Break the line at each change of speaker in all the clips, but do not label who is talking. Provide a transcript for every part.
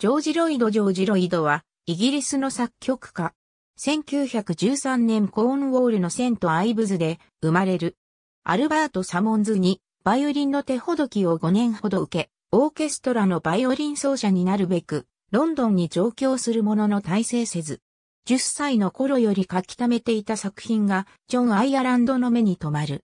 ジョージ・ロイド・ジョージ・ロイドは、イギリスの作曲家。1913年コーンウォールのセント・アイブズで生まれる。アルバート・サモンズに、バイオリンの手ほどきを5年ほど受け、オーケストラのバイオリン奏者になるべく、ロンドンに上京するものの大成せず、10歳の頃より書き溜めていた作品が、ジョン・アイアランドの目に留まる。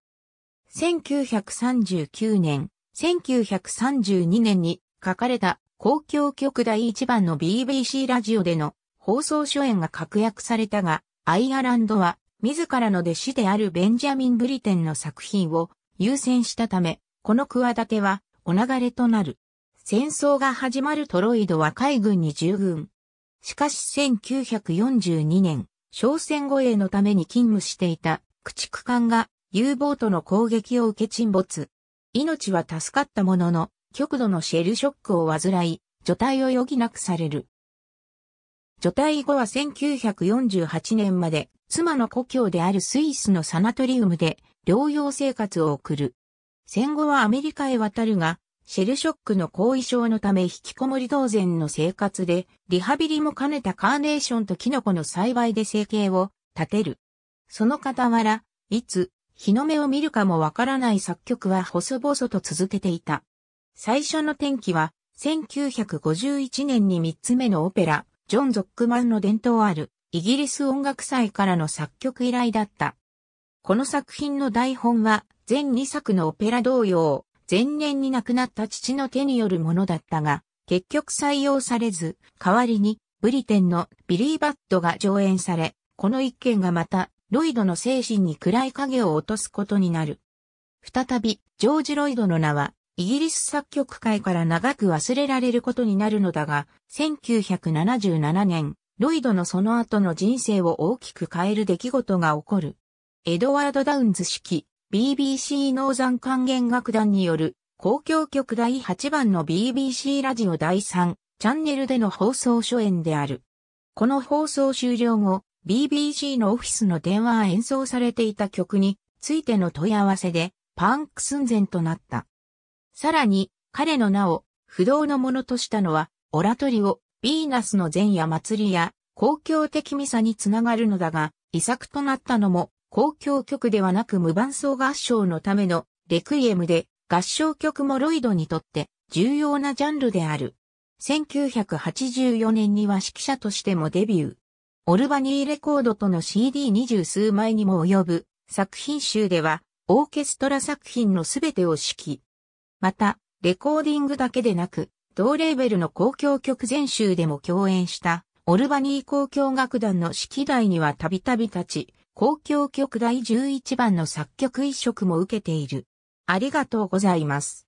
1939年、1932年に書かれた公共局第1番の BBC ラジオでの放送初演が確約されたが、アイアランドは自らの弟子であるベンジャミン・ブリテンの作品を優先したため、この企てはお流れとなる。戦争が始まるトロイドは海軍に従軍。しかし1942年、商船護衛のために勤務していた駆逐艦が U ボートの攻撃を受け沈没。命は助かったものの、極度のシェルショックを患い、除隊を余儀なくされる。除隊後は1948年まで妻の故郷であるスイスのサナトリウムで療養生活を送る。戦後はアメリカへ渡るが、シェルショックの後遺症のため引きこもり同然の生活で、リハビリも兼ねたカーネーションとキノコの栽培で生計を立てる。その傍ら、いつ、日の目を見るかもわからない作曲は細々と続けていた。最初の転機は、1951年に3つ目のオペラ、ジョン・ゾックマンの伝統ある、イギリス音楽祭からの作曲依頼だった。この作品の台本は、全2作のオペラ同様、前年に亡くなった父の手によるものだったが、結局採用されず、代わりに、ブリテンのビリー・バットが上演され、この一件がまた、ロイドの精神に暗い影を落とすことになる。再び、ジョージ・ロイドの名は、イギリス作曲界から長く忘れられることになるのだが、1977年、ロイドのその後の人生を大きく変える出来事が起こる。エドワード・ダウンズ式 BBC ノーザン管弦楽団による公共曲第8番の BBC ラジオ第3チャンネルでの放送初演である。この放送終了後、BBC のオフィスの電話演奏されていた曲についての問い合わせでパンク寸前となった。さらに、彼の名を不動のものとしたのは、オラトリオ、ヴィーナスの前夜祭りや、公共的ミサにつながるのだが、遺作となったのも、公共曲ではなく無伴奏合唱のためのレクイエムで、合唱曲もロイドにとって重要なジャンルである。1984年には指揮者としてもデビュー。オルバニーレコードとの CD 二十数枚にも及ぶ作品集では、オーケストラ作品のすべてを指揮、また、レコーディングだけでなく、同レーベルの公共曲全集でも共演した、オルバニー公共楽団の指揮台にはたびたび立ち、公共曲第11番の作曲移植も受けている。ありがとうございます。